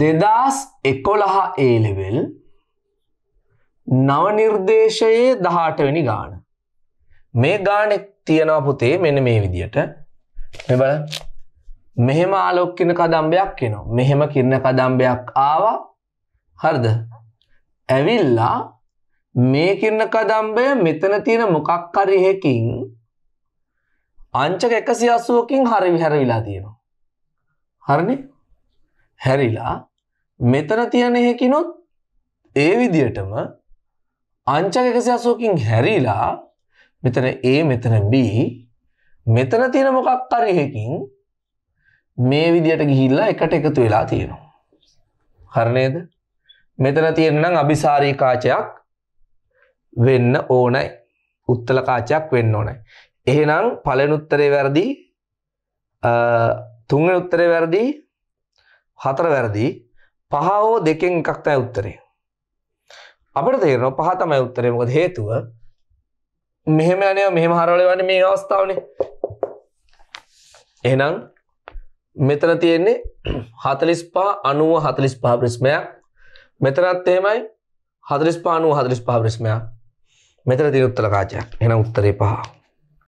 දෙදස් එකොළහා ඒලෙවෙල් නවනිර්දේශයේ දහටවැනි ගාන. මේ ගානෙක් තියෙනවා පුතේ මෙන මේ විදියට මෙබල මෙහෙම ආලොක්කින කදම්බයක් කෙනවා මෙහෙම කිරණ කදම්බයක් ආවා හරිද ඇවිල්ලා මේ කිරණ කදම්බය මෙතන තියෙන මොකක්කරිහෙකින් අංචක එකසි අසුවකින් හරි විහැර විලා තියෙනවා හරණ හැරිලා මෙතන තියන හැකිනොත් ඒ විදියටම අංචක එකසි අසෝකින් හැරිලා මෙතන ඒ මෙතන B මෙතන තියෙන මොකක් කරයකින් මේ විදියට ගිහිල්ලා එකට එකතු වෙලා තියෙනවා. හරණේද මෙතන තියෙන්නම් අභිසාරී කාචයක් වෙන්න ඕනයි උත්තල කාචයක් වෙන්න ඕනයි. එහෙනම් පලන උත්තරේ වැරදි තුන්ව උත්තරේ වැරදි හතර වැරදිී පහ හෝ දෙකෙන් එකක් තමයි උත්තරේ. අපිට තේරෙනවා පහ තමයි උත්තරේ. මොකද හේතුව මෙහෙම යනවා මෙහෙම හරවල යන්නේ මේ අවස්ථාවනේ. එහෙනම් මෙතන තියෙන්නේ 45 90 45 ප්‍රිස්මයක්. මෙතනත් එහෙමයි 45 90 45 ප්‍රිස්මයක්. මෙතන තියෙන උත්තර කාචයක්. එහෙනම් උත්තරේ පහ.